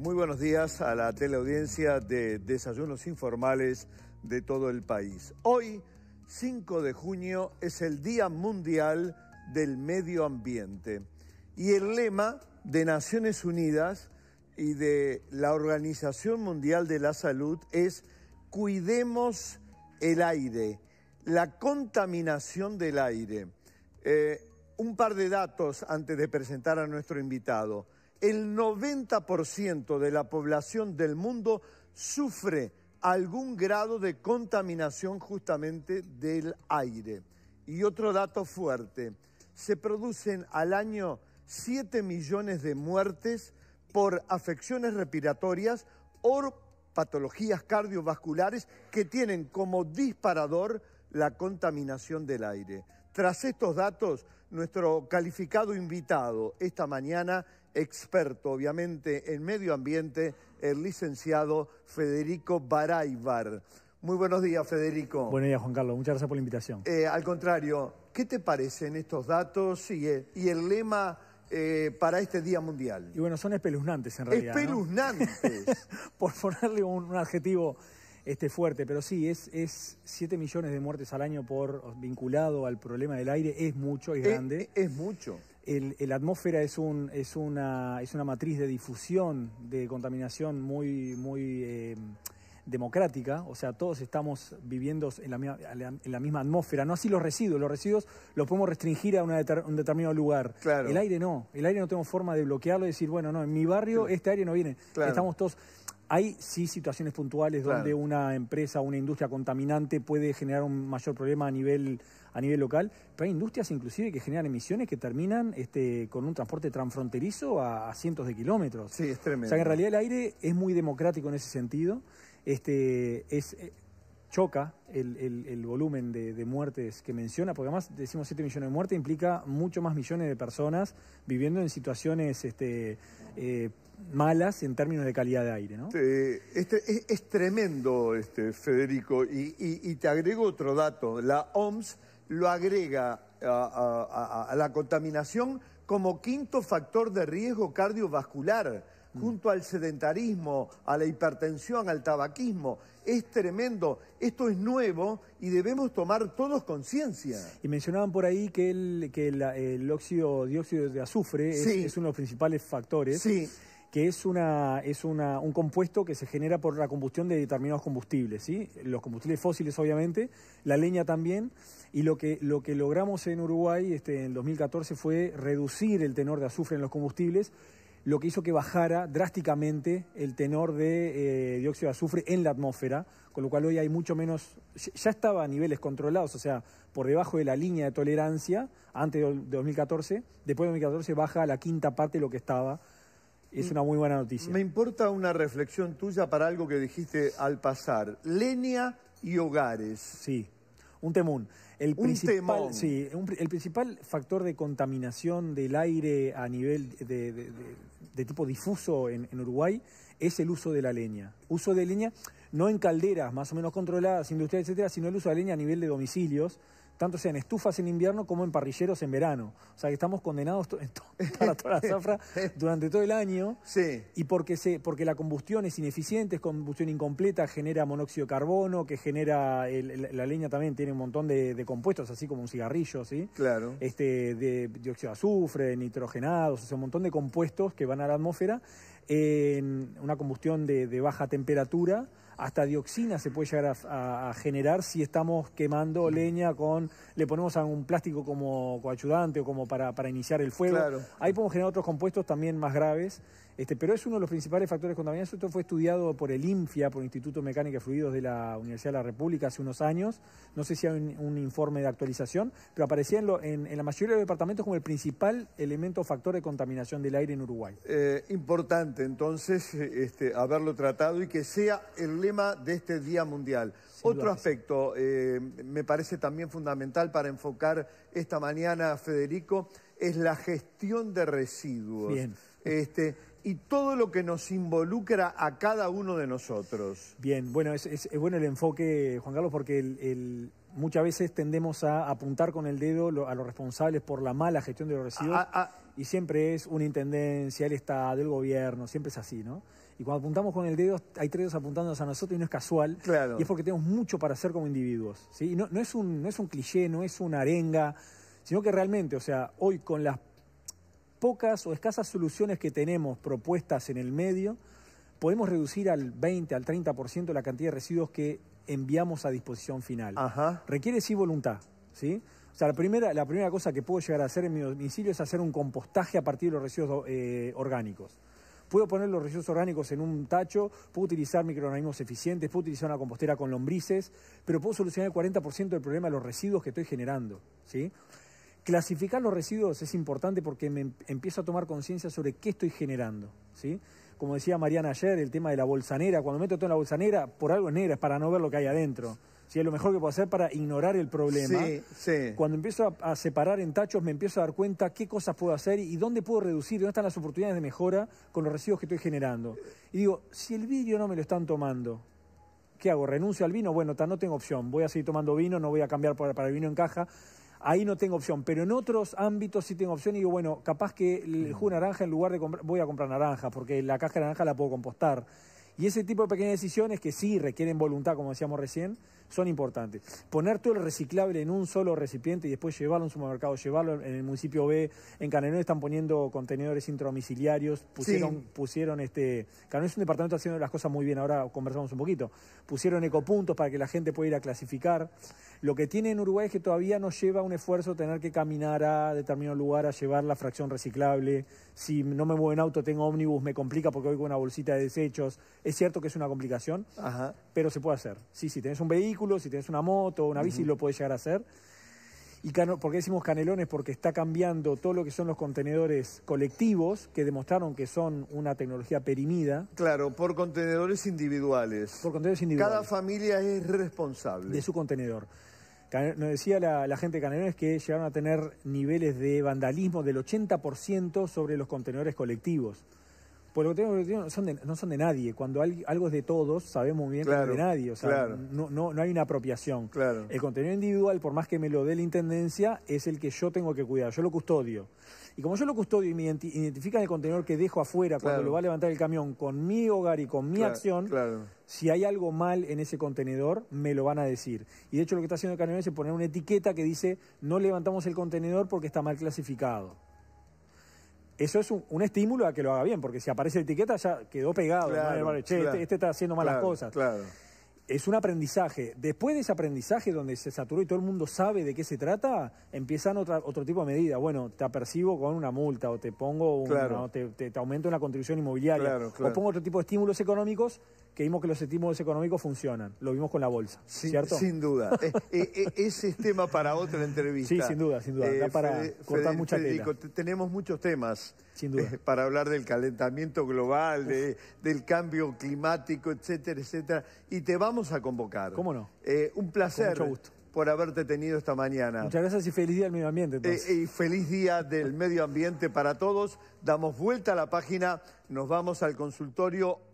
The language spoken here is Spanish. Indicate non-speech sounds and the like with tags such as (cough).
Muy buenos días a la teleaudiencia de Desayunos Informales de todo el país. Hoy, 5 de junio, es el Día Mundial del Medio Ambiente y el lema de Naciones Unidas y de la Organización Mundial de la Salud es Cuidemos el aire, la contaminación del aire. Eh, un par de datos antes de presentar a nuestro invitado el 90% de la población del mundo sufre algún grado de contaminación justamente del aire. Y otro dato fuerte, se producen al año 7 millones de muertes por afecciones respiratorias o patologías cardiovasculares que tienen como disparador la contaminación del aire. Tras estos datos, nuestro calificado invitado esta mañana experto, obviamente, en medio ambiente, el licenciado Federico Baráibar. Muy buenos días, Federico. Buenos días, Juan Carlos. Muchas gracias por la invitación. Eh, al contrario, ¿qué te parecen estos datos y, eh, y el lema eh, para este Día Mundial? Y bueno, son espeluznantes en realidad. Espeluznantes. (laughs) por ponerle un, adjetivo este, fuerte, pero sí, es, es 7 millones de muertes al año por vinculado al problema del aire, es mucho, es, es grande. es mucho el, atmósfera es, un, es, una, es una matriz de difusión, de contaminación muy, muy em, democrática, o sea, todos estamos viviendo en la, misma, atmósfera, no así los residuos, los residuos los podemos restringir a un determinado lugar, el aire no, el aire no tenemos forma de bloquearlo y decir, bueno, no, en mi barrio este aire no viene, estamos todos... Hay sí situaciones puntuales donde una empresa, una industria contaminante puede generar un mayor problema a nivel, a nivel local, pero hay industrias inclusive que generan emisiones que terminan este, con un transporte transfronterizo a, cientos de kilómetros. Sí, es tremendo. O sea, que en realidad el aire es muy democrático en ese sentido. Este, es, eh, choca el, volumen de, muertes que menciona, porque además decimos 7 millones de muertes, implica mucho más millones de personas viviendo en situaciones este, eh, malas en términos de calidad de aire, ¿no? este, es, tremendo, este, Federico, y, te agrego otro dato. La OMS lo agrega a, la contaminación como quinto factor de riesgo cardiovascular, mm. junto al sedentarismo, a la hipertensión, al tabaquismo. Es tremendo, esto es nuevo y debemos tomar todos conciencia. Y mencionaban por ahí que el, que el, óxido, dióxido de azufre es, es uno de los principales factores. Sí que es, una, es un compuesto que se genera por la combustión de determinados combustibles, ¿sí? los combustibles fósiles obviamente, la leña también, y lo que, lo que logramos en Uruguay este, en 2014 fue reducir el tenor de azufre en los combustibles, lo que hizo que bajara drásticamente el tenor de eh, dióxido de azufre en la atmósfera, con lo cual hoy hay mucho menos, ya estaba a niveles controlados, o sea, por debajo de la línea de tolerancia antes de 2014, después de 2014 baja a la quinta parte de lo que estaba es una muy buena noticia. Me importa una reflexión tuya para algo que dijiste al pasar. Leña y hogares. Sí, un temún. El un temón. Sí, el principal factor de contaminación del aire a nivel de, tipo difuso en, en, Uruguay es el uso de la leña. Uso de leña no en calderas más o menos controladas, industriales, etcétera, sino el uso de leña a nivel de domicilios tanto sea en estufas en invierno como en parrilleros en verano. O sea que estamos condenados (laughs) para toda la (laughs) zafra durante todo el año. Sí. Y porque, la combustión es ineficiente, es combustión incompleta, genera monóxido de carbono, que genera. la, leña también tiene un montón de, compuestos, así como un cigarrillo, ¿sí? Claro. Este, de dióxido de azufre, nitrogenados, o sea, un montón de compuestos que van a la atmósfera en una combustión de, baja temperatura, hasta dioxina se puede llegar a, generar si estamos quemando leña con, le ponemos algún plástico como coayudante o como para, para iniciar el fuego. Ahí podemos generar otros compuestos también más graves este, pero es uno de los principales factores contaminantes. Esto fue estudiado por el INFIA, por el Instituto de Mecánica y Fluidos de la Universidad de la República hace unos años. No sé si hay un, informe de actualización, pero aparecía en, la mayoría de los departamentos como el principal elemento o factor de contaminación del aire en Uruguay. Eh, importante, entonces, este, haberlo tratado y que sea el lema de este Día Mundial. Otro aspecto eh, me parece también fundamental para enfocar esta mañana, Federico, es la gestión de residuos. Este, y todo lo que nos involucra a cada uno de nosotros. Bien, bueno, es, bueno el enfoque, Juan Carlos, porque muchas veces tendemos a apuntar con el dedo a los responsables por la mala gestión de los residuos ah, ah, ah. y siempre es una intendencia, el Estado, del gobierno, siempre es así, ¿no? Y cuando apuntamos con el dedo, hay tres apuntándonos a nosotros y no es casual. Y es porque tenemos mucho para hacer como individuos. ¿sí? Y no, no, es un, no es un cliché, no es una arenga, sino que realmente, o sea, hoy con las pocas o escasas soluciones que tenemos propuestas en el medio, podemos reducir al 20, al 30% la cantidad de residuos que enviamos a disposición final. Requiere sí voluntad, ¿sí? O sea, la primera, la primera cosa que puedo llegar a hacer en mi domicilio es hacer un compostaje a partir de los residuos eh, orgánicos. Puedo poner los residuos orgánicos en un tacho, puedo utilizar microorganismos eficientes, puedo utilizar una compostera con lombrices, pero puedo solucionar el 40% del problema de los residuos que estoy generando, ¿sí? Clasificar los residuos es importante porque me em-, empiezo a tomar conciencia sobre qué estoy generando. ¿sí? Como decía Mariana ayer, el tema de la bolsanera. Cuando meto todo en la bolsanera, por algo es negra, es para no ver lo que hay adentro. ¿sí? Es lo mejor que puedo hacer para ignorar el problema. Cuando empiezo a, separar en tachos, me empiezo a dar cuenta qué cosas puedo hacer y, dónde puedo reducir, dónde están las oportunidades de mejora con los residuos que estoy generando. Y digo, si el vidrio no me lo están tomando, ¿qué hago? ¿Renuncio al vino? Bueno, no tengo opción. Voy a seguir tomando vino, no voy a cambiar para el vino en caja ahí no tengo opción. Pero en otros ámbitos sí tengo opción y digo, bueno, capaz que el mm. jugo naranja en lugar de comprar, voy a comprar naranja, porque la caja naranja la puedo compostar. Y ese tipo de pequeñas decisiones que sí requieren voluntad, como decíamos recién, son importantes. Poner todo el reciclable en un solo recipiente y después llevarlo a un supermercado, llevarlo en el municipio B. En Canelón están poniendo contenedores intromiciliarios pusieron, pusieron este. Canelón es un departamento haciendo las cosas muy bien, ahora conversamos un poquito. Pusieron ecopuntos para que la gente pueda ir a clasificar. Lo que tiene en Uruguay es que todavía no lleva un esfuerzo tener que caminar a determinado lugar a llevar la fracción reciclable. Si no me muevo en auto, tengo ómnibus, me complica porque voy con una bolsita de desechos. Es cierto que es una complicación, pero se puede hacer. Sí, sí, tenés un vehículo si tienes una moto o una bici, lo podés llegar a hacer. ¿Y por qué decimos canelones? Porque está cambiando todo lo que son los contenedores colectivos, que demostraron que son una tecnología perimida. Claro, por contenedores individuales. Por contenedores individuales. Cada familia es responsable. De su contenedor. Nos decía la, la, gente de Canelones que llegaron a tener niveles de vandalismo del 80% sobre los contenedores colectivos. Porque tengo no son de, nadie. Cuando algo es de todos, sabemos bien que es de nadie. O sea, no, hay una apropiación. El contenido individual, por más que me lo dé la intendencia, es el que yo tengo que cuidar. Yo lo custodio. Y como yo lo custodio y me identifican el contenedor que dejo afuera cuando lo va a levantar el camión con mi hogar y con mi acción, si hay algo mal en ese contenedor, me lo van a decir. Y de hecho lo que está haciendo el camión es poner una etiqueta que dice no levantamos el contenedor porque está mal clasificado eso es un, estímulo a que lo haga bien, porque si aparece la etiqueta ya quedó pegado. Este, este, está haciendo malas cosas. Claro es un aprendizaje. Después de ese aprendizaje donde se saturó y todo el mundo sabe de qué se trata, empiezan otra, otro tipo de medidas. Bueno, te apercibo con una multa o te pongo, un, te, te, aumento una contribución inmobiliaria o pongo otro tipo de estímulos económicos que vimos que los estímulos económicos funcionan. Lo vimos con la bolsa, sin, ¿cierto? Sin duda. (laughs) Eh, eh, eh, ese es tema para otra entrevista. Sí, sin duda, sin duda. para cortar mucha Tenemos muchos temas. (laughs) para hablar del calentamiento global, del cambio climático, etcétera, etcétera. Y te vamos a convocar. ¿Cómo no? Eh, un placer. por haberte tenido esta mañana. Muchas gracias y feliz día del medio ambiente. Eh, y feliz día del medio ambiente para todos. Damos vuelta a la página, nos vamos al consultorio